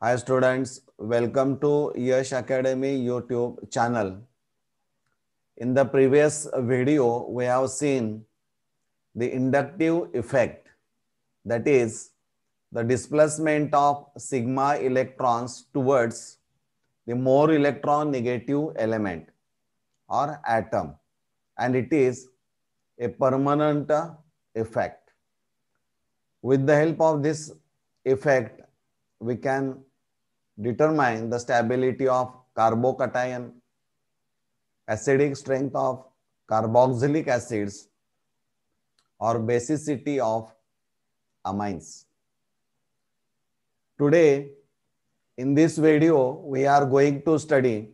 Hi students, welcome to Yash Academy YouTube channel. In the previous video, we have seen the inductive effect, that is the displacement of sigma electrons towards the more electron negative element or atom and it is a permanent effect. With the help of this effect, we can determine the stability of carbocation, acidic strength of carboxylic acids, or basicity of amines. Today, in this video, we are going to study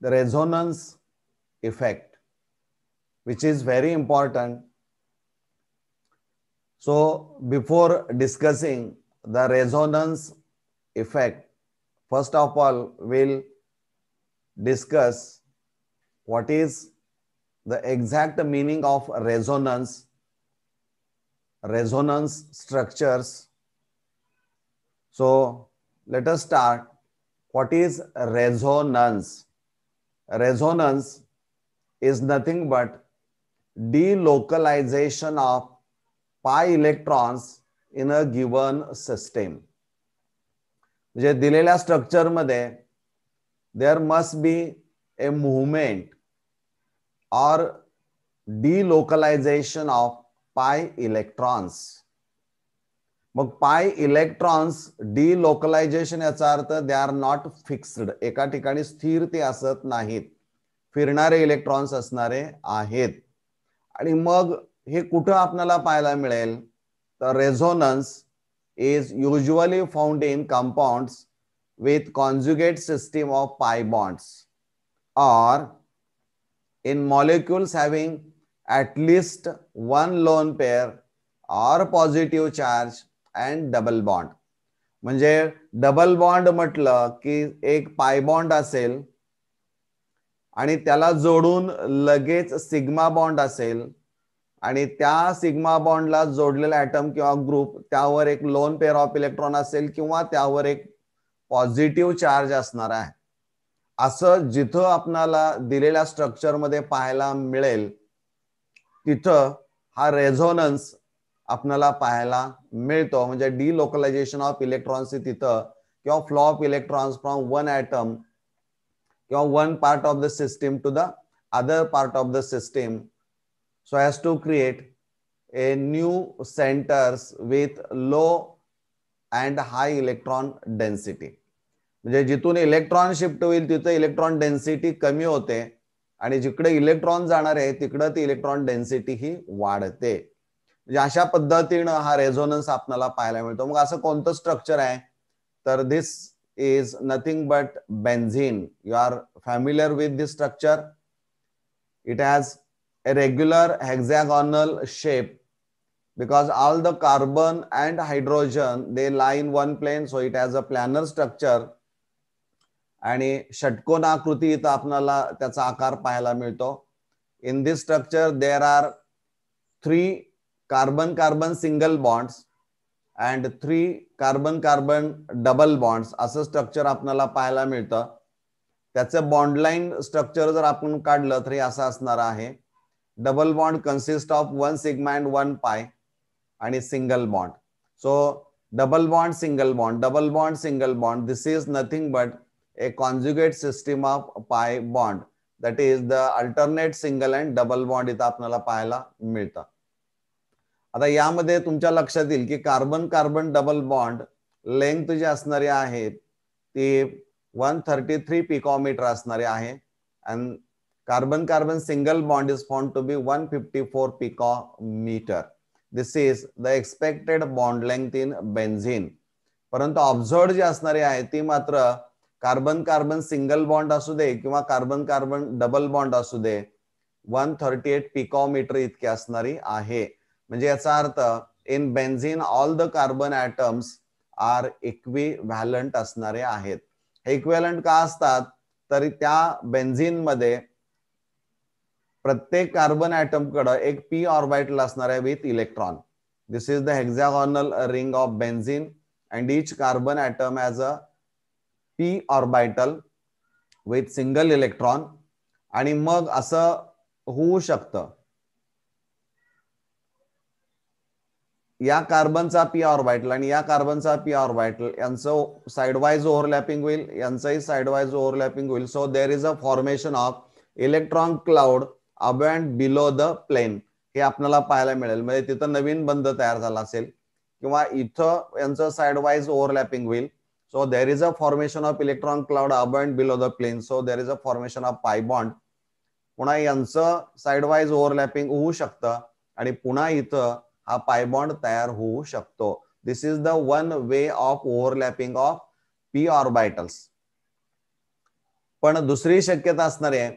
the resonance effect, which is very important. So, before discussing the resonance effect, first of all, we'll discuss what is the exact meaning of resonance, resonance structures. So let us start. What is resonance? Resonance is nothing but delocalization of pi electrons in a given system. म्हणजे दिलेल्या स्ट्रक्चरमध्ये there must be a movement or delocalization of pi electrons मग pi electrons D localisation याचा अर्थ they are not fixed एका ठिकाणी स्थिर ते असत नाहीत फिरणारे इलेक्ट्रॉन्स असणारे आहेत आणि मग हे कुठं आपल्याला पाहायला मिळेल तर resonance is usually found in compounds with conjugate system of pi bonds or in molecules having at least one lone pair or positive charge and double bond. म्हणजे डबल बॉन्ड म्हटलं की एक पाय बॉन्ड असेल आणि त्याला जोडून लगेच sigma bond असेल आणि त्या सिग्मा बॉन्डला जोडलेला ऍटम किंवा ग्रुप त्यावर एक लोन पेअर ऑफ इलेक्ट्रॉन असेल किंवा त्यावर एक पॉझिटिव्ह चार्ज असणार आहे असं जिथं आपणाला दिलेल्या स्ट्रक्चरमध्ये पाहायला मिळेल तिथं हा रेझोनन्स आपल्याला पाहायला मिळतो म्हणजे डी लोकलायझेशन ऑफ इलेक्ट्रॉन्स तिथं किंवा flop electrons from one atom किंवा one part of the system to the other part of the system so as to create a new centers with low and high electron density म्हणजे जिथून electron shift होईल तिथं electron density कमी होते आणि जिकडे electron जाणार आहे तिकडं ती इलेक्ट्रॉन डेन्सिटी ही वाढते म्हणजे अशा पद्धतीनं हा रेझोनन्स आपल्याला पाहायला मिळतो मग असं कोणतं स्ट्रक्चर आहे तर this is nothing but benzene you are familiar with this structure it has a regular hexagonal shape because all the carbon and hydrogen they lie in one plane so it has a planar structure आणि षटकोनाकृती इथं आपल्याला त्याचा आकार पाहायला मिळतो in this structure there are three carbon carbon single bonds and three carbon carbon double bonds असं structure आपल्याला पाहायला मिळतं त्याचं बॉन्डलाईन स्ट्रक्चर जर आपण काढलं तर हे असं असणार आहे double bond consist of one sigma one pi आणि single bond so double bond single bond double bond single bond this is nothing but a conjugate system of pi bond that is the alternate single and double bond इथं आपल्याला पाहायला मिळतं आता यामध्ये तुमच्या लक्षात येईल की carbon carbon double bond length जी असणारी आहे ती वन थर्टी थ्री पिकॉमीटर असणारी आहे and Carbon carbon single bond is found to be 154 picometer. This is the expected bond length in benzene. परंतु ऑब्झर्ड जी असणारी आहे ती मात्र कार्बन कार्बन सिंगल बॉन्ड असू दे किंवा कार्बन कार्बन डबल बॉन्ड असू दे वन थर्टी एट पिकॉमीटर इतकी असणारी आहे म्हणजे याचा अर्थ in benzene all the carbon atoms are equivalent असणारे आहेत हे इक्वेलंट का असतात तरी त्या मध्ये प्रत्येक कार्बन कडे एक पी ऑर्बिटल असणार आहे with electron this is the hexagonal ring of benzene and each carbon atom has a P orbital with single electron आणि मग असं होऊ शकतं या कार्बनचा पी ऑर्बिटल आणि या कार्बनचा पी ऑर्बिटल यांचं साईडवाईज ओव्हरलॅपिंग होईल यांचंही साईडवाईज ओव्हरलॅपिंग होईल so there is a formation of electron cloud above and below the plane हे आपल्याला पाहायला मिळेल म्हणजे तिथं नवीन बंद तयार झाला असेल किंवा इथं यांचं साइड वाईज ओव्हरलॅपिंग होईल so there is a formation of electron cloud above and below the plane so there is a formation of pi bond पुन्हा यांचं साइड वाईज ओव्हरलॅपिंग होऊ शकतं आणि पुन्हा इथं हा पायबॉन्ड तयार होऊ शकतो this is the one way of overlapping of P orbitals पण दुसरी शक्यता असणार आहे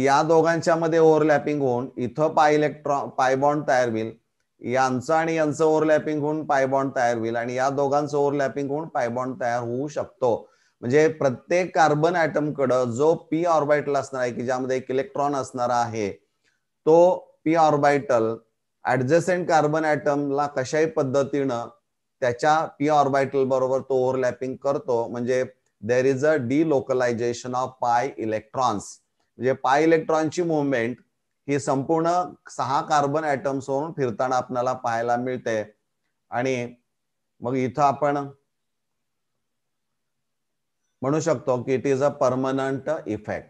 या दोघांच्या मध्ये ओव्हरलॅपिंग होऊन इथं पाय इलेक्ट्रॉन पायबॉन्ड तयार होईल यांचं आणि यांचं ओव्हरलॅपिंग होऊन पायबॉन्ड तयार होईल आणि या दोघांचं ओव्हरलॅपिंग होऊन पायबॉन्ड तयार होऊ शकतो म्हणजे प्रत्येक कार्बन ऍटम कडे जो पी ऑर्बायटल असणार आहे की ज्यामध्ये एक इलेक्ट्रॉन असणार आहे तो पी ऑर्बायटल ऍडजसेंट कार्बन ऍटमला कशाही पद्धतीनं त्याच्या पी ऑर्बायटल बरोबर तो ओव्हरलॅपिंग करतो म्हणजे there is a delocalization of pi electrons म्हणजे पाय इलेक्ट्रॉनची मुवमेंट ही संपूर्ण सहा कार्बन होऊन फिरताना आपल्याला पाहायला मिळते आणि मग इथं आपण म्हणू शकतो की it is a permanent effect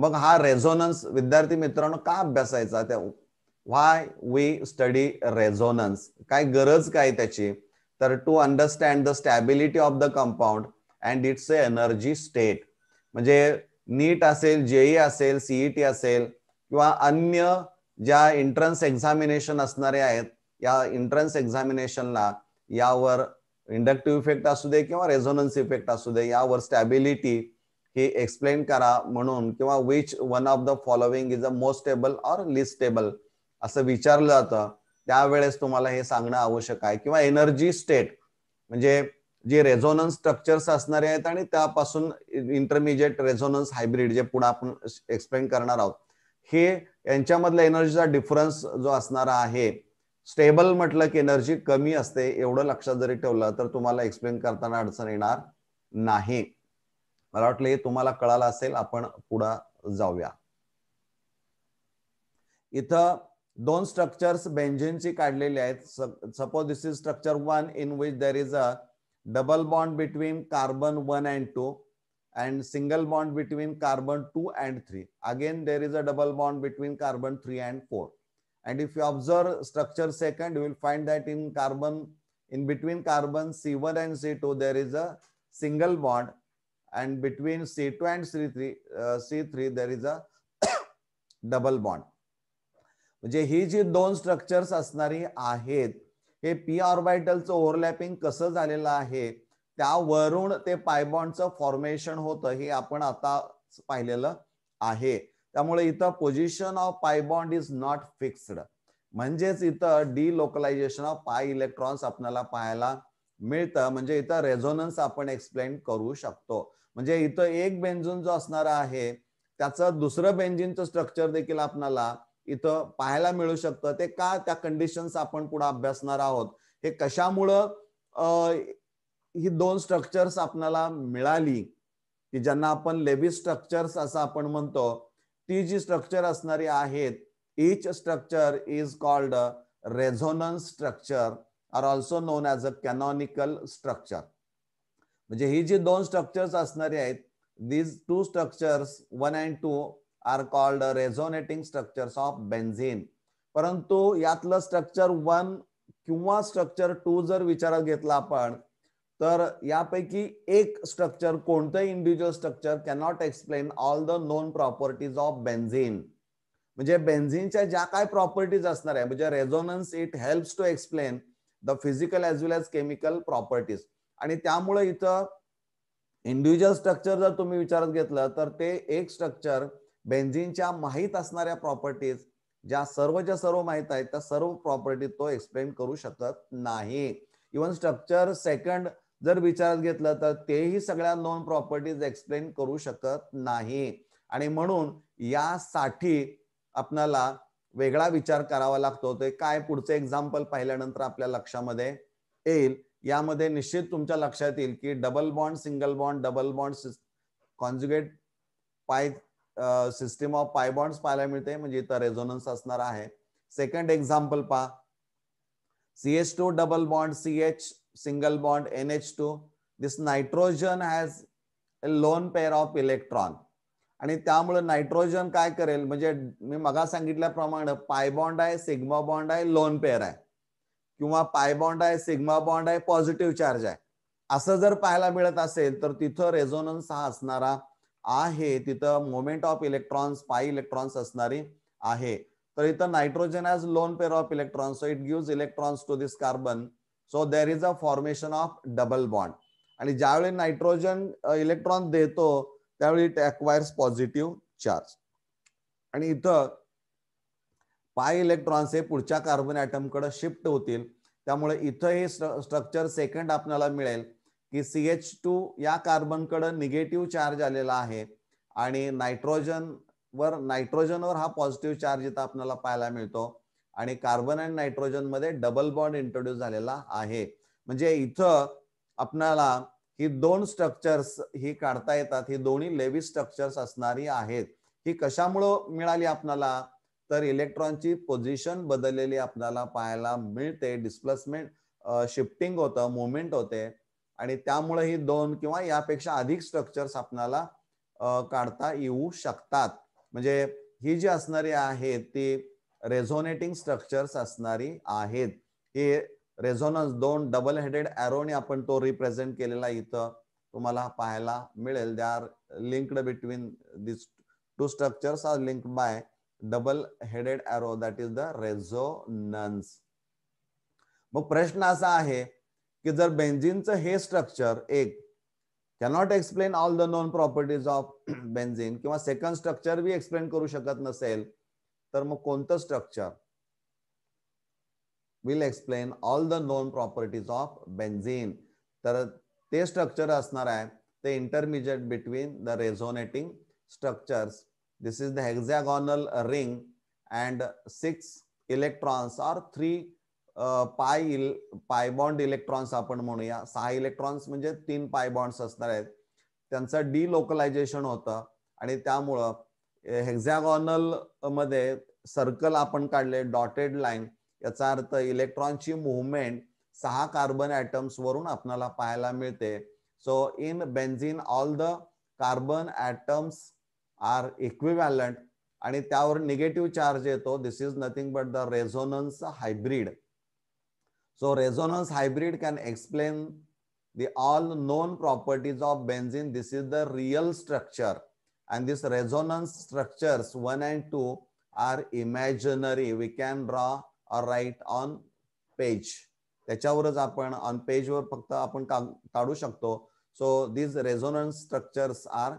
मग हा रेझोनन्स विद्यार्थी मित्रांनो का अभ्यासायचा त्या व्हाय वी स्टडी रेझोनन्स काय गरज काय त्याची तर to understand the stability of the compound and its a energy state म्हणजे नीट असेल जेई असेल सीईटी असेल किंवा अन्य ज्या एंट्रन्स एक्झामिनेशन असणारे आहेत या एंट्रन्स एक्झामिनेशनला यावर इंडक्टिव्ह इफेक्ट असू दे किंवा रेझोनन्स इफेक्ट असू दे यावर स्टॅबिलिटी ही एक्सप्लेन करा म्हणून किंवा which one of the following is a most stable or least stable असं विचारलं जातं त्यावेळेस तुम्हाला हे सांगणं आवश्यक आहे किंवा एनर्जी स्टेट म्हणजे जे रेझोनन्स स्ट्रक्चर्स असणारे आहेत आणि त्यापासून इंटरमिजिएट रेझोनन्स हायब्रिड जे पुढे आपण एक्सप्लेन करणार आहोत हे यांच्यामधला एनर्जीचा डिफरन्स जो असणारा आहे स्टेबल म्हटलं की एनर्जी कमी असते एवढं लक्षात जरी ठेवलं तर तुम्हाला एक्सप्लेन करताना अडचण येणार नाही मला वाटलं हे तुम्हाला कळालं असेल आपण पुढे जाऊया इथं दोन स्ट्रक्चर्स बेंजिनची काढलेले आहेत suppose this is structure one in which there is a double bond between carbon 1 and 2 and single bond between carbon 2 and 3. Again, there is a double bond between carbon 3 and 4. And if you observe structure second, you will find that in carbon, in between carbon C1 and C2, there is a single bond. And between C2 and C3, uh, C3 there is a double bond. म्हणजे ही जी दोन structures असणारी आहेत हे P ऑर्बिटलचं overlapping कसं झालेलं आहे त्यावरून ते पायबॉन्डचं फॉर्मेशन होतं हे आपण आता पाहिलेलं आहे त्यामुळे इथं position of pi bond is not fixed म्हणजेच इथं delocalization of pi electrons आपल्याला पाहायला मिळतं म्हणजे इथं रेझोनन्स आपण एक्सप्लेन करू शकतो म्हणजे इथं एक बेंजून जो असणार आहे त्याचं दुसरं बेंजिनचं स्ट्रक्चर देखील आपल्याला इथं पाहायला मिळू शकतं ते का त्या कंडिशन्स आपण पुढे अभ्यासणार आहोत हे कशामुळं ही दोन स्ट्रक्चर्स आपल्याला मिळाली की ज्यांना आपण लेबी स्ट्रक्चर्स असं आपण म्हणतो ती जी स्ट्रक्चर असणारी आहेत each structure is called resonance structure are also known as a canonical structure म्हणजे ही जी दोन स्ट्रक्चर्स असणारी आहेत these two structures one and two are called resonating structure of benzene परंतु यातलं स्ट्रक्चर वन किंवा स्ट्रक्चर टू जर विचारात घेतला आपण तर यापैकी एक स्ट्रक्चर कोणतंही individual structure cannot explain all the known properties of benzene म्हणजे बेन्झिनच्या ज्या काय प्रॉपर्टीज असणार आहे म्हणजे resonance it helps to explain the physical as well as chemical properties आणि त्यामुळे इथं इंडिव्हिज्युअल स्ट्रक्चर जर तुम्ही विचारात घेतलं तर ते एक स्ट्रक्चर बेन्झिनच्या माहीत असणाऱ्या प्रॉपर्टीज ज्या सर्वच्या सर्व माहीत आहेत त्या सर्व प्रॉपर्टी तो एक्सप्लेन करू शकत नाही इवन स्ट्रक्चर सेकंड जर विचारात घेतलं तर तेही सगळ्या नॉन प्रॉपर्टीज एक्सप्लेन करू शकत नाही आणि म्हणून यासाठी आपल्याला वेगळा विचार करावा लागतो ते काय पुढचं एक्झाम्पल पाहिल्यानंतर आपल्या लक्षामध्ये येईल यामध्ये निश्चित तुमच्या लक्षात येईल की double bond single bond double bond conjugate pi system of pi bonds पाहायला मिळते म्हणजे इथं रेझोनन्स असणार आहे सेकंड एक्झाम्पल पहा C H two double bond C H single bond N H two this nitrogen has lone pair of electron आणि त्यामुळे nitrogen काय करेल म्हणजे मी मगा सांगितल्याप्रमाणे बॉन्ड आहे सिग्मा बॉन्ड आहे लोन पेअर आहे किंवा पाय बॉन्ड आहे सिग्मा बॉन्ड आहे पॉझिटिव्ह चार्ज आहे असं जर पाहायला मिळत असेल तर तिथं रेझोनन्स हा असणारा आहे तिथं moment of electrons pi electrons असणारी आहे तर इथं nitrogen has lone pair of electrons so it give electrons to this carbon so there is a formation of double bond आणि ज्यावेळी नायट्रोजन इलेक्ट्रॉन uh, देतो त्यावेळी इट अक्वायर्स पॉझिटिव्ह चार्ज आणि इथं पाय इलेक्ट्रॉन्स हे पुढच्या कार्बन ऍटम कडे शिफ्ट होतील त्यामुळे इथं हे स्ट्रक्चर सेकंड आपल्याला मिळेल की सी एच टू या कार्बनकडं निगेटिव्ह चार्ज आलेला आहे आणि नायट्रोजन वर नायट्रोजनवर हा पॉझिटिव्ह चार्ज इथं आपल्याला पाहायला मिळतो आणि कार्बन अँड नायट्रोजन मध्ये डबल बॉन्ड इंट्रोड्यूस झालेला आहे म्हणजे इथं आपल्याला ही दोन स्ट्रक्चर्स ही काढता येतात ही दोन्ही लेवी स्ट्रक्चर्स असणारी आहेत ही कशामुळं मिळाली आपणाला तर इलेक्ट्रॉनची पोझिशन बदललेली आपल्याला पाहायला मिळते डिस्प्लेसमेंट शिफ्टिंग होतं मुवमेंट होते आणि त्यामुळे ही दोन किंवा यापेक्षा अधिक स्ट्रक्चर्स आपणाला काढता येऊ शकतात म्हणजे ही जी असणारी आहेत ती रेझोनेटिंग स्ट्रक्चर्स असणारी आहेत हे रेझोनन्स दोन डबल हेडेड ॲरोने आपण तो रिप्रेझेंट केलेला इथं तुम्हाला पाहायला मिळेल they are linked between this two structures are linked by double headed arrow that is the resonance मग प्रश्न असा आहे की जर बेन्झिनचं हे स्ट्रक्चर एक cannot explain all the known properties of benzene किंवा सेकंड स्ट्रक्चर बी एक्सप्लेन करू शकत नसेल तर मग कोणतं structure will explain all the known properties of benzene तर ते स्ट्रक्चर असणार आहे ते intermediate between the resonating structures this is the hexagonal ring and six electrons are three pi इल बॉन्ड इलेक्ट्रॉन्स आपण म्हणूया सहा इलेक्ट्रॉन्स म्हणजे तीन बॉन्ड्स असणार आहेत त्यांचं डी लोकलायझेशन होतं आणि त्यामुळं हेक्झॅगॉनल मध्ये सर्कल आपण काढले डॉटेड लाईन याचा अर्थ इलेक्ट्रॉनची मुवमेंट सहा कार्बन ॲटम्स वरून आपल्याला पाहायला मिळते so in benzene all the carbon atoms are equivalent आणि त्यावर निगेटिव्ह चार्ज येतो this is nothing but the resonance hybrid So resonance hybrid can explain the all known properties of benzene. This is the real structure. And this resonance structures one and two are imaginary. We can draw or write on page. त्याच्यावरच आपण on पेजवर फक्त आपण काढू शकतो so these resonance structures are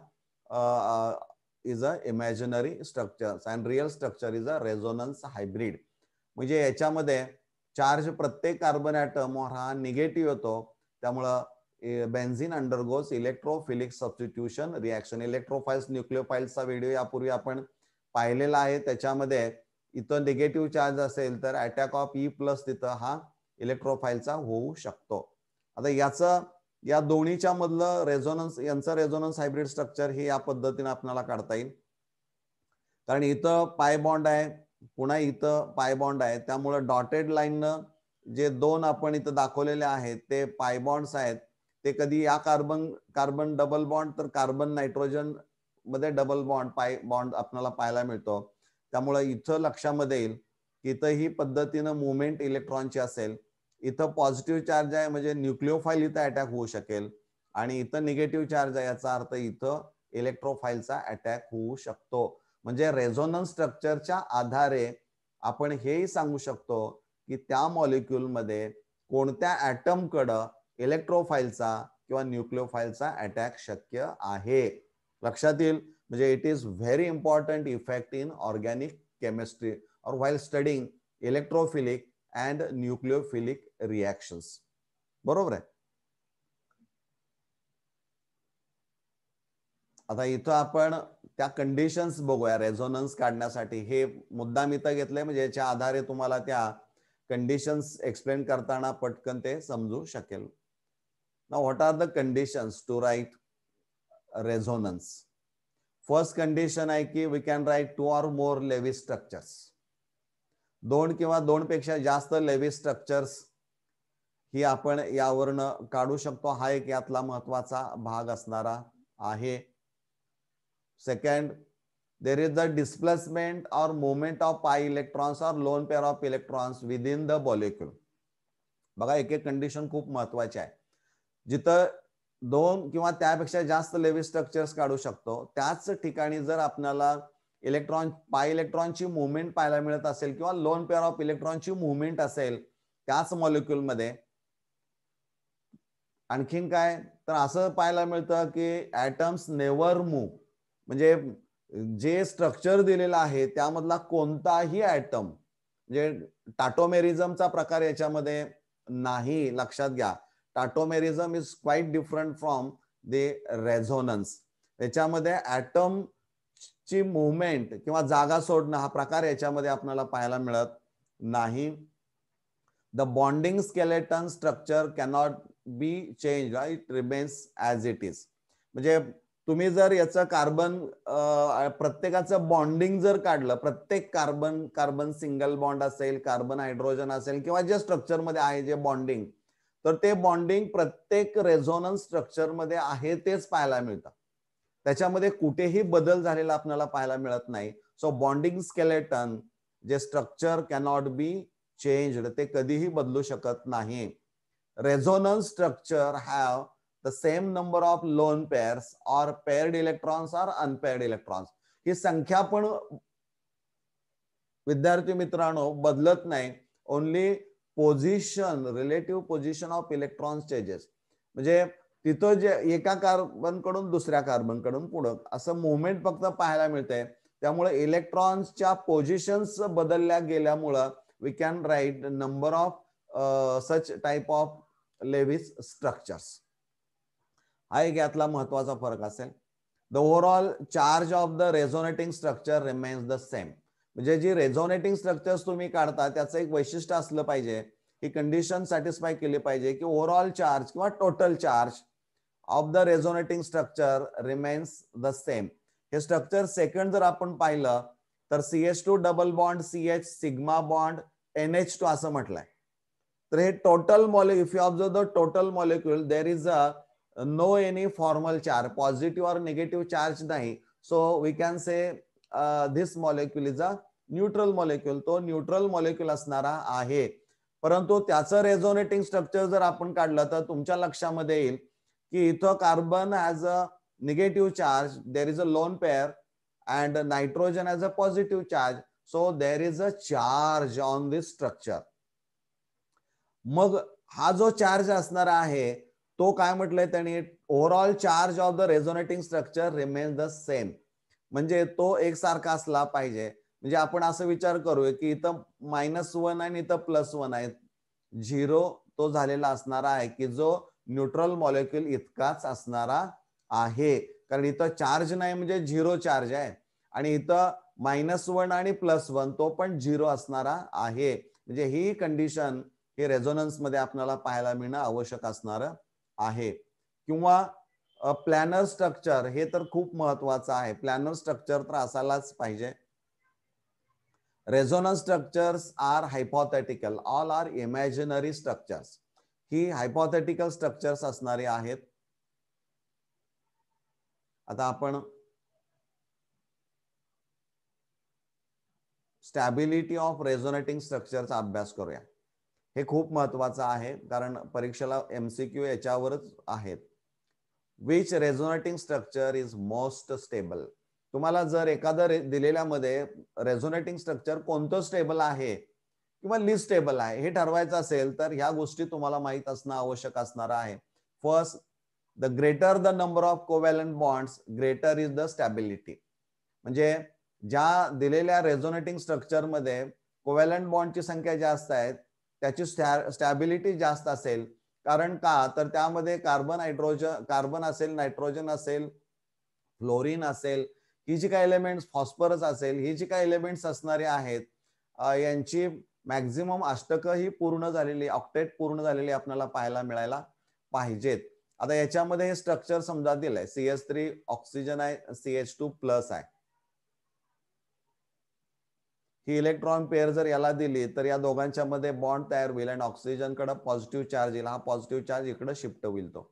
is a imaginary structures and real structure is a resonance hybrid म्हणजे याच्यामध्ये charge प्रत्येक कार्बन ॲटम हा निगेटिव्ह येतो त्यामुळं benzene undergoes electrophilic substitution reaction electrophiles न्यूक्लिओफाईल्सचा व्हिडिओ यापूर्वी आपण पाहिलेला आहे त्याच्यामध्ये इथं निगेटिव्ह चार्ज असेल तर अटॅक ऑफ ई प्लस तिथं हा इलेक्ट्रोफाईलचा होऊ शकतो आता याचं या दोन्हीच्या मधलं रेझोनन्स यांचं रेझोनन्स हायब्रिड स्ट्रक्चर हे या पद्धतीने आपल्याला काढता येईल कारण इथं पाय बॉन्ड आहे पुन्हा इथं पायबॉन्ड आहे त्यामुळे डॉटेड लाईननं जे दोन आपण इथं दाखवलेले आहेत ते पायबॉन्ड्स आहेत ते कधी या कार्बन कार्बन डबल बॉन्ड तर कार्बन नायट्रोजन मध्ये डबल बॉन्ड पाय बॉन्ड आपल्याला पाहायला मिळतो त्यामुळे इथं लक्षामध्ये येईल की इथं ही पद्धतीनं मुवमेंट इलेक्ट्रॉनची असेल इथं पॉझिटिव्ह चार्ज आहे म्हणजे न्यूक्लिओफाईल इथं अटॅक होऊ शकेल आणि इथं निगेटिव्ह चार्ज आहे याचा अर्थ इथं इलेक्ट्रोफाईलचा अटॅक होऊ शकतो म्हणजे रेझोनन्स स्ट्रक्चरच्या आधारे आपण हेही सांगू शकतो की त्या मॉलिक्युलमध्ये कोणत्या ॲटमकडं इलेक्ट्रोफाईलचा किंवा न्यूक्लिओफाईलचा अटॅक शक्य आहे लक्षात येईल म्हणजे it is very important effect in organic chemistry or while studying electrophilic and nucleophilic reactions बरोबर आहे आता इथं आपण त्या कंडिशन्स बघूया रेझोनन्स काढण्यासाठी हे मुद्दा मी तर घेतलंय म्हणजे याच्या आधारे तुम्हाला त्या कंडिशन्स एक्सप्लेन करताना पटकन ते समजू शकेल ना what are the conditions to write resonance first condition आहे की we can write two or more Lewis structures दोन किंवा दोनपेक्षा जास्त लेवी स्ट्रक्चर्स ही आपण यावरनं काढू शकतो हा एक यातला महत्वाचा भाग असणारा आहे Second, there is the displacement or movement of pi electrons or lone pair of electrons within the molecule. बघा एक एक कंडिशन खूप महत्वाची आहे जिथं दोन किंवा त्यापेक्षा जास्त लेवी स्ट्रक्चर्स काढू शकतो त्याच ठिकाणी जर आपल्याला इलेक्ट्रॉन पाय इलेक्ट्रॉनची मुवमेंट पाहायला मिळत असेल किंवा लोन पेअर ऑफ इलेक्ट्रॉनची मुवमेंट असेल त्याच मॉलिक्युलमध्ये आणखीन काय तर असं पाहायला मिळतं की ॲटम्स नेवर मूव्ह म्हणजे जे स्ट्रक्चर दिलेलं आहे त्यामधला कोणताही ऍटम म्हणजे टाटोमेरिझमचा प्रकार याच्यामध्ये नाही लक्षात घ्या tautomerism is quite different from the resonance याच्यामध्ये ऍटम ची मुवमेंट किंवा जागा सोडणं हा प्रकार याच्यामध्ये आपल्याला पाहायला मिळत नाही the bonding skeleton structure cannot be change it remains as it is म्हणजे तुम्ही जर याचं कार्बन प्रत्येकाचं बॉन्डिंग जर काढलं प्रत्येक कार्बन कार्बन सिंगल बॉन्ड असेल कार्बन हायड्रोजन असेल किंवा जे स्ट्रक्चरमध्ये आहे जे बॉन्डिंग तर ते बॉन्डिंग प्रत्येक रेझोनन्स स्ट्रक्चरमध्ये आहे तेच पाहायला मिळतं त्याच्यामध्ये कुठेही बदल झालेला आपल्याला पाहायला मिळत नाही सो बॉन्डिंग स्केलेटन जे स्ट्रक्चर कॅनॉट बी चेंज्ड ते कधीही बदलू शकत नाही resonance structure have the same number of lone pairs or paired electrons or unpaired electrons ही संख्या पण विद्यार्थी मित्रांनो बदलत नाही only position relative position of electrons changes म्हणजे तिथं जे एका कार्बन कडून दुसऱ्या कार्बन कडून पुढं असं मुवमेंट फक्त पाहायला मिळतंय त्यामुळे इलेक्ट्रॉन्सच्या पोझिशन्स बदलल्या गेल्यामुळं we can write number of such type of Lewis structures हा एक यातला महत्वाचा फरक असेल the overall charge of the resonating structure remains the same म्हणजे जी रेझोनेटिंग स्ट्रक्चर्स तुम्ही काढता त्याचं एक वैशिष्ट्य असलं पाहिजे की कंडिशन सॅटिस्फाय केली पाहिजे की ओव्हरऑल चार्ज किंवा total charge of the resonating structure remains the same हे स्ट्रक्चर सेकंड जर आपण पाहिलं तर C H two double bond C H sigma bond N H two असं म्हटलंय तर हे total mole if you observe the total molecule there is a no any formal charge positive or negative charge नाही so we can say this molecule is a neutral molecule तो neutral molecule असणारा आहे परंतु त्याचं resonating structure जर आपण काढलं तर तुमच्या लक्षामध्ये येईल की इथं carbon as a negative charge there is a lone pair and nitrogen as a positive charge so there is a charge on this structure मग हा जो चार्ज असणारा आहे तो काय म्हटलंय त्याने overall charge of the resonating structure remain the same म्हणजे तो एकसारखा असला पाहिजे म्हणजे आपण असं विचार करूया की इथं मायनस वन आणि इथं प्लस वन आहे झिरो तो झालेला असणारा आहे की जो न्यूट्रल मॉलिक्युल इतकाच असणारा आहे कारण इथं चार्ज नाही म्हणजे झिरो चार्ज आहे आणि इथं मायनस वन आणि प्लस वन तो पण झिरो असणारा आहे म्हणजे ही कंडिशन हे रेझोनन्स मध्ये आपल्याला पाहायला मिळणं आवश्यक असणार आहे किंवा प्लॅनर स्ट्रक्चर हे तर खूप महत्वाचं आहे प्लॅनर स्ट्रक्चर तर असायलाच पाहिजे resonance structures are hypothetical all are imaginary structures ही हायपॉथेटिकल स्ट्रक्चर्स असणारे आहेत आता आपण स्टॅबिलिटी ऑफ रेझोनेटिंग स्ट्रक्चरचा अभ्यास करूया हे खूप महत्वाचं आहे कारण परीक्षेला एम सी क्यू याच्यावरच आहेत which resonating structure is most stable तुम्हाला जर एखादं रे दिलेल्यामध्ये रेझोनेटिंग स्ट्रक्चर कोणतं स्टेबल आहे किंवा लिस्ट स्टेबल आहे हे ठरवायचं असेल तर ह्या गोष्टी तुम्हाला माहीत असणं आवश्यक असणार आहे first the greater the number of covalent bonds greater is the stability म्हणजे ज्या दिलेल्या रेझोनेटिंग स्ट्रक्चरमध्ये कोवॅलंट बॉन्डची संख्या जास्त आहेत त्याची स्टॅ स्टॅबिलिटी जास्त असेल कारण का तर त्यामध्ये कार्बन हायड्रोजन कार्बन असेल नायट्रोजन असेल फ्लोरीन असेल ही जी काही एलिमेंट्स फॉस्फरस असेल ही जी काही एलिमेंट्स असणारे आहेत यांची मॅक्झिमम अष्टकं ही पूर्ण झालेली ऑक्टेट पूर्ण झालेली आपल्याला पाहायला मिळायला पाहिजेत आता याच्यामध्ये हे स्ट्रक्चर समजा दिलंय सी एस थ्री ऑक्सिजन आहे सी एच टू प्लस आहे ही इलेक्ट्रॉन पेअर जर याला दिली तर या दोघांच्या मध्ये बॉन्ड तयार होईल आणि कडे पॉझिटिव्ह चार्ज येईल हा पॉझिटिव्ह चार्ज इकडे शिफ्ट होईल तो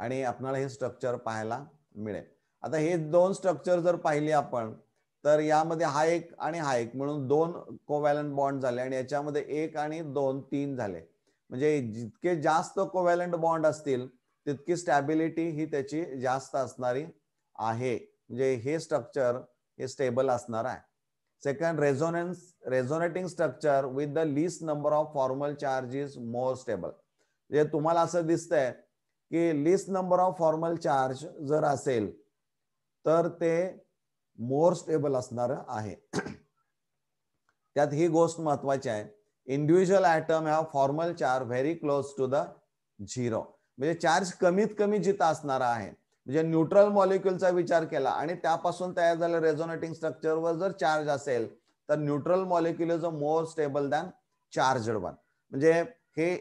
आणि आपल्याला हे स्ट्रक्चर पाहायला मिळेल आता हे दोन स्ट्रक्चर जर पाहिले आपण तर यामध्ये हा एक आणि हा एक म्हणून दोन कोवॅलंट बॉन्ड झाले आणि याच्यामध्ये एक आणि दोन तीन झाले म्हणजे जितके जास्त कोवॅलंट बॉन्ड असतील तितकी स्टॅबिलिटी ही त्याची जास्त असणारी आहे म्हणजे हे स्ट्रक्चर हे स्टेबल असणार आहे second resonance resonating structure with the least number of formal charge is more stable म्हणजे तुम्हाला असं दिसतंय की least number of formal charge जर असेल तर ते मोर स्टेबल असणार आहे त्यात ही गोष्ट महत्वाची आहे इंडिव्हिज्युअल आयटम ह्या formal charge very close to the zero म्हणजे चार्ज कमीत कमी जिथं असणार आहे म्हणजे न्यूट्रल मॉलिक्युलचा विचार केला आणि त्यापासून तयार झालं रेझोनेटिंग स्ट्रक्चरवर जर चार्ज असेल तर neutral molecule is a more stable than charged one म्हणजे हे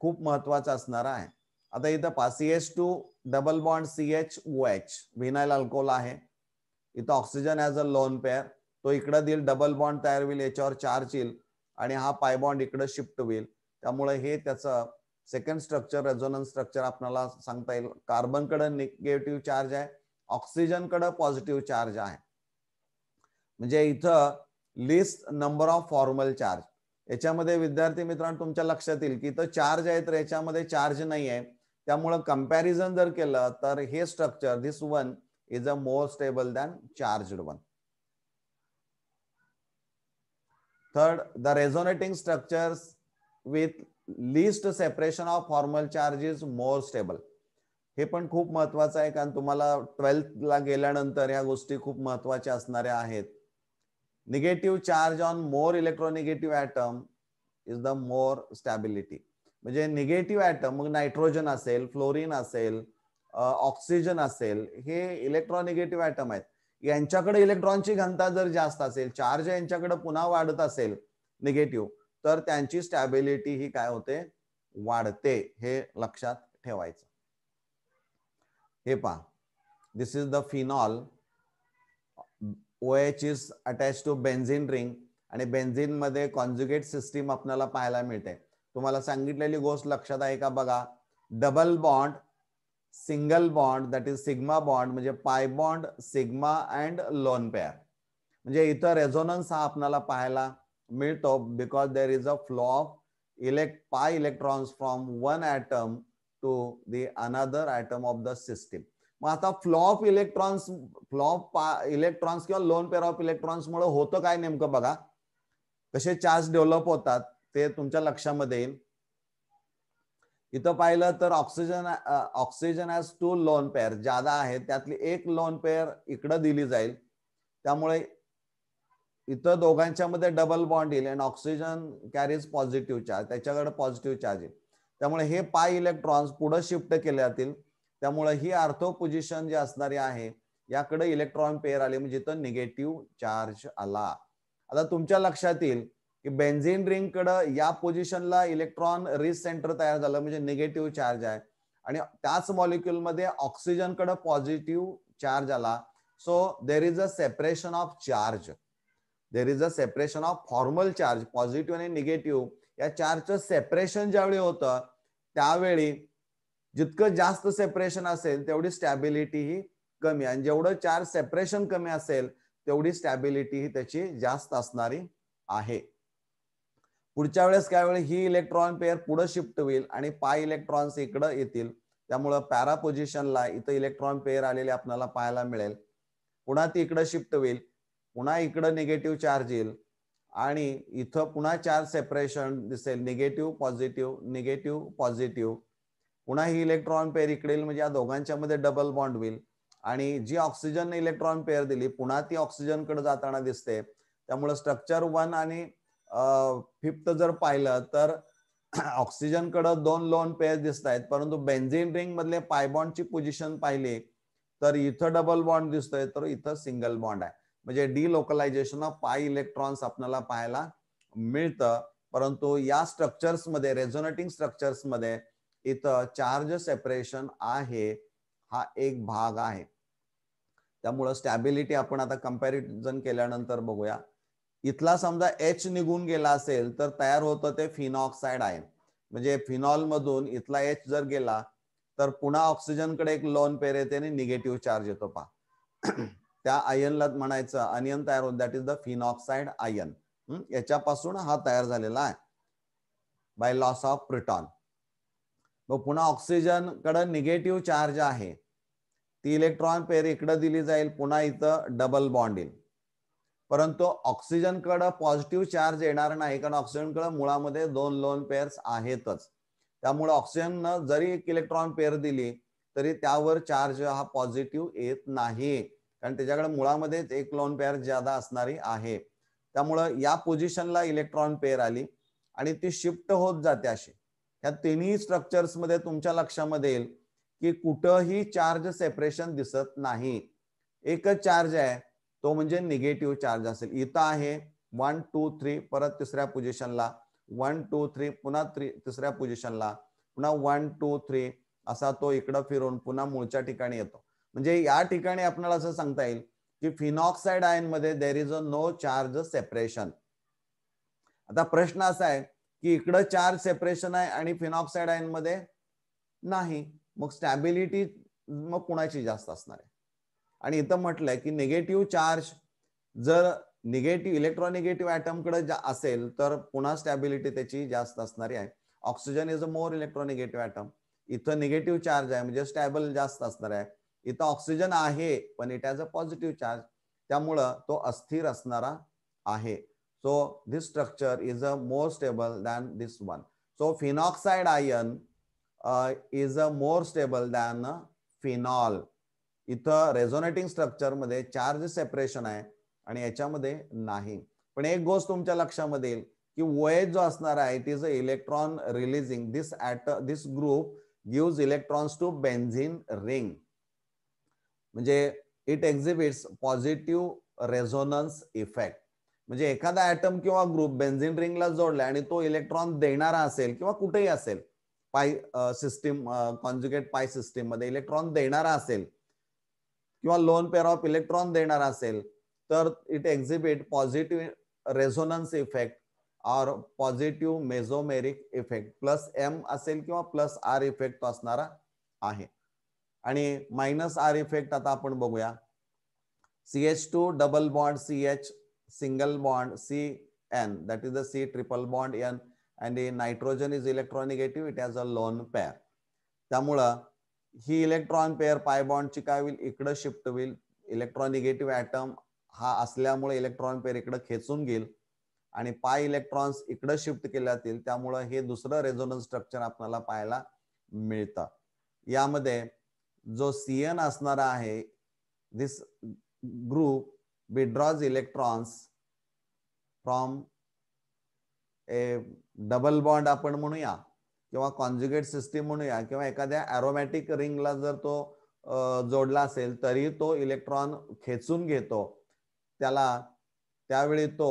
खूप महत्वाचं असणार आहे आता इथं C H two double bond C H O H vinyl alcohol आहे इथं oxygen as a lone pair तो इकडं देईल डबल बॉन्ड तयार होईल याच्यावर चार्ज येईल आणि हा पायबॉन्ड इकडं शिफ्ट होईल त्यामुळे हे त्याचं सेकंड स्ट्रक्चर रेझोनन्स स्ट्रक्चर आपल्याला सांगता येईल कार्बनकडे निगेटिव्ह चार्ज आहे कडे पॉझिटिव्ह चार्ज आहे म्हणजे इथं least number of formal charge याच्यामध्ये विद्यार्थी मित्रांनो तुमच्या लक्षात येईल की इथं चार्ज आहे तर याच्यामध्ये चार्ज नाही आहे त्यामुळं कम्पॅरिझन जर केलं तर हे structure this one is a more stable than charge one third the resonating structures with least separation of formal charge is more stable हे पण खूप महत्वाचं आहे कारण तुम्हाला ट्वेल्थला गेल्यानंतर या गोष्टी खूप महत्वाच्या असणाऱ्या आहेत negative charge on more electronegative atom is the more stability म्हणजे निगेटिव्ह ऍटम मग नायट्रोजन असेल फ्लोरिन असेल ऑक्सिजन असेल हे इलेक्ट्रॉनिगेटिव्ह ऍटम आहेत यांच्याकडे इलेक्ट्रॉनची घनता जर जास्त असेल चार्ज यांच्याकडे पुन्हा वाढत असेल निगेटिव्ह तर त्यांची स्टॅबिलिटी ही काय होते वाढते हे लक्षात ठेवायचं हे पहा this is the phenol OH is attach to benzene ring आणि बेन्झिन मध्ये कॉन्जुगेट सिस्टीम आपल्याला पाहायला मिळते तुम्हाला सांगितलेली गोष्ट लक्षात आहे का बघा double bond single bond that is sigma bond म्हणजे pi bond sigma and lone pair म्हणजे इथं रेझोनन्स हा आपल्याला पाहायला मिळतो because there is a flow of elect pi electrons from one to to the another another of the system मग आता flow of electrons flow of electrons किंवा lone pair of electrons मुळे होतं काय नेमकं बघा कसे चार्ज डेव्हलप होतात ते तुमच्या लक्षामध्ये येईल इथं पाहिलं तर oxygen oxygen has two lone pair जादा आहे त्यातली एक लोन पेअर इकडं दिली जाईल त्यामुळे इथं दोघांच्या मध्ये डबल बॉन्ड येईल आणि ऑक्सिजन कॅरीज पॉझिटिव्ह चार्ज त्याच्याकडे पॉझिटिव्ह चार्ज येईल त्यामुळे हे पाय इलेक्ट्रॉन्स पुढे शिफ्ट केले जातील त्यामुळे ही आर्थो पोझिशन जी असणारी आहे याकडे इलेक्ट्रॉन पेअर आले म्हणजे इथं निगेटिव्ह चार्ज आला आता तुमच्या लक्षात येईल की बेन्झिन रिंग कडे या पोझिशनला इलेक्ट्रॉन रिस सेंटर तयार झालं म्हणजे निगेटिव्ह चार्ज आहे आणि त्याच मॉलिक्युलमध्ये कडे पॉझिटिव्ह चार्ज आला so there is a separation of charge there is a separation of formal charge positive आणि निगेटिव्ह या चार्जचं सेपरेशन ज्यावेळी होतं त्यावेळी जितकं जास्त सेपरेशन असेल तेवढी स्टॅबिलिटी ही कमी आणि जेवढं चार्ज सेपरेशन कमी असेल तेवढी स्टॅबिलिटी ही त्याची जास्त असणारी आहे पुढच्या वेळेस काय वेळी ही इलेक्ट्रॉन पेअर पुढे शिफ्ट होईल आणि पाय इलेक्ट्रॉन्स इकडं येतील त्यामुळं पॅरा पोझिशनला इथं इलेक्ट्रॉन पेअर आलेले आपल्याला पाहायला मिळेल पुन्हा ती इकडं शिफ्ट होईल पुन्हा इकडं निगेटिव्ह चार्ज येईल आणि इथं पुन्हा चार्ज सेपरेशन दिसेल निगेटिव्ह पॉझिटिव्ह निगेटिव्ह पॉझिटिव्ह पुन्हा ही इलेक्ट्रॉन पेअर इकडे म्हणजे या दोघांच्या मध्ये डबल बॉन्ड होईल आणि जी ऑक्सिजन इलेक्ट्रॉन पेअर दिली पुन्हा ती कडे जाताना दिसते त्यामुळे स्ट्रक्चर वन आणि फिफ्थ जर पाहिलं तर कडे दोन लोन पेअर दिसत आहेत परंतु बेन्झिन रिंग मधले पायबॉन्डची पोझिशन पाहिली तर इथं डबल बॉन्ड दिसतोय तर इथं सिंगल बॉन्ड आहे म्हणजे डिलोकलायझेशन ऑफ पाय इलेक्ट्रॉन्स आपल्याला पाहायला मिळतं परंतु या स्ट्रक्चर्स मध्ये रेझोनेटिंग स्ट्रक्चर्स मध्ये इथं चार्ज सेपरेशन आहे हा एक भाग आहे त्यामुळं स्टॅबिलिटी आपण आता कम्पॅरिझन केल्यानंतर बघूया इथला समजा एच निघून गेला असेल तर तयार होतं ते फिनॉक्साइड आहे म्हणजे फिनॉल मधून इथला एच जर गेला तर पुन्हा ऑक्सिजनकडे एक लोन पेर येते आणि निगेटिव्ह चार्ज येतो पहा त्या आयनला म्हणायचं अनियन तयार होत that is the phenoxide ion याच्यापासून हा तयार झालेला आहे बाय लॉस ऑफ प्रिटॉन मग पुन्हा ऑक्सिजन कडे निगेटिव्ह चार्ज आहे ती इलेक्ट्रॉन पेर इकडं दिली जाईल पुन्हा इथं डबल बॉन्ड येईल परंतु ऑक्सिजन कडे पॉझिटिव्ह चार्ज येणार नाही कारण ऑक्सिजन कडे मुळामध्ये दोन लोन पेअर्स आहेतच त्यामुळे ऑक्सिजननं जरी एक इलेक्ट्रॉन पेअर दिली तरी त्यावर चार्ज हा पॉझिटिव्ह येत नाही कारण त्याच्याकडे मुळामध्येच एक लोन पेअर ज्यादा असणारी आहे त्यामुळं या पोझिशनला इलेक्ट्रॉन पेअर आली आणि ती शिफ्ट होत जाते अशी या तिन्ही मध्ये तुमच्या लक्षामध्ये येईल की कुठंही चार्ज सेपरेशन दिसत नाही एकच चार्ज आहे तो म्हणजे निगेटिव्ह चार्ज असेल इथं आहे वन टू थ्री परत तिसऱ्या पोझिशनला वन टू थ्री पुन्हा थ्री तिसऱ्या पोझिशनला पुन्हा वन टू थ्री असा तो इकडं फिरून पुन्हा मूळच्या ठिकाणी येतो म्हणजे या ठिकाणी आपल्याला असं सांगता येईल की फिनॉक्साईड आयन मध्ये there is a no charge separation आता प्रश्न असा आहे की इकडं चार्ज सेपरेशन आहे आणि फिनॉक्साईड मध्ये नाही मग स्टॅबिलिटी मग कुणाची जास्त असणार आहे आणि इथं म्हटलंय की निगेटिव्ह चार्ज जर निगेटिव्ह इलेक्ट्रॉनिगेटिव्ह कडे असेल तर पुन्हा स्टॅबिलिटी त्याची जास्त असणारी आहे oxygen is a more electronegative atom इथं निगेटिव्ह चार्ज आहे म्हणजे स्टॅबल जास्त असणार आहे इथं ऑक्सिजन आहे पण it as a positive charge त्यामुळं तो अस्थिर असणारा आहे so this structure is a more stable than this one so phenoxide ion is a more stable than phenol इथं रेझोनेटिंग स्ट्रक्चरमध्ये चार्ज सेपरेशन आहे आणि याच्यामध्ये नाही पण एक गोष्ट तुमच्या लक्षात येईल की वय जो असणार आहे it is a electron releasing this at this group gives electrons to benzene ring म्हणजे it exhibits positive resonance effect म्हणजे एखादा ऍटम किंवा ग्रुप बेन्झिन रिंगला जोडला आणि तो इलेक्ट्रॉन देणारा असेल किंवा कुठेही असेल pi system conjugate pi system मध्ये इलेक्ट्रॉन देणारा असेल किंवा लोन पेअर ऑफ इलेक्ट्रॉन देणारा असेल तर it exhibit positive resonance effect or positive mesomeric effect plus M असेल किंवा प्लस आर इफेक्ट असणारा आहे आणि मायनस आर इफेक्ट आता आपण बघूया C H two double bond C H single bond C N that is the C triple bond N and nitrogen is electronegative it has a lone pair त्यामुळं ही electron pair बॉन्डची काय होईल इकडं shift होईल इलेक्ट्रॉनिगेटिव्ह atom हा असल्यामुळे electron pair इकडं खेचून घेईल आणि पाय इलेक्ट्रॉन्स इकडं शिफ्ट केले जातील त्यामुळं हे दुसरं रेझोनन्स स्ट्रक्चर आपल्याला पाहायला मिळतं यामध्ये जो एन असणारा आहे this group withdraws electrons from a double bond आपण म्हणूया किंवा कॉन्ज्युगेट सिस्टीम म्हणूया किंवा एखाद्या ॲरोमॅटिक रिंगला जर तो जोडला असेल तरी तो इलेक्ट्रॉन खेचून घेतो त्याला त्यावेळी तो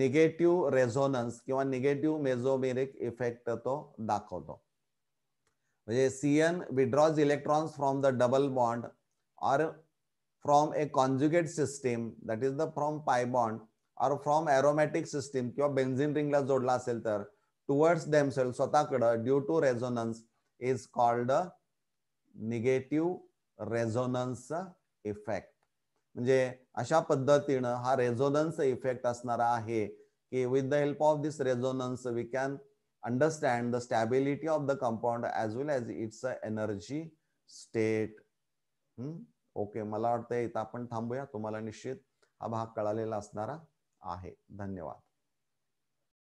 निगेटिव्ह रेझोनन्स किंवा निगेटिव्ह मेझोमेरिक इफेक्ट तो दाखवतो म्हणजे C N withdraws electrons from the double bond or from a conjugate system that is the from pi bond or from aromatic system किंवा बेन्झिन रिंगला जोडला असेल तर टुवर्ड्स डेमसेल स्वतःकडं due to resonance is called negative resonance effect म्हणजे अशा पद्धतीनं हा रेझोनन्स इफेक्ट असणारा आहे की with the help of this resonance we can understand the stability of the compound as well as its energy state. Okay मला वाटतं इथं आपण थांबूया तुम्हाला निश्चित हा भाग कळालेला असणारा आहे धन्यवाद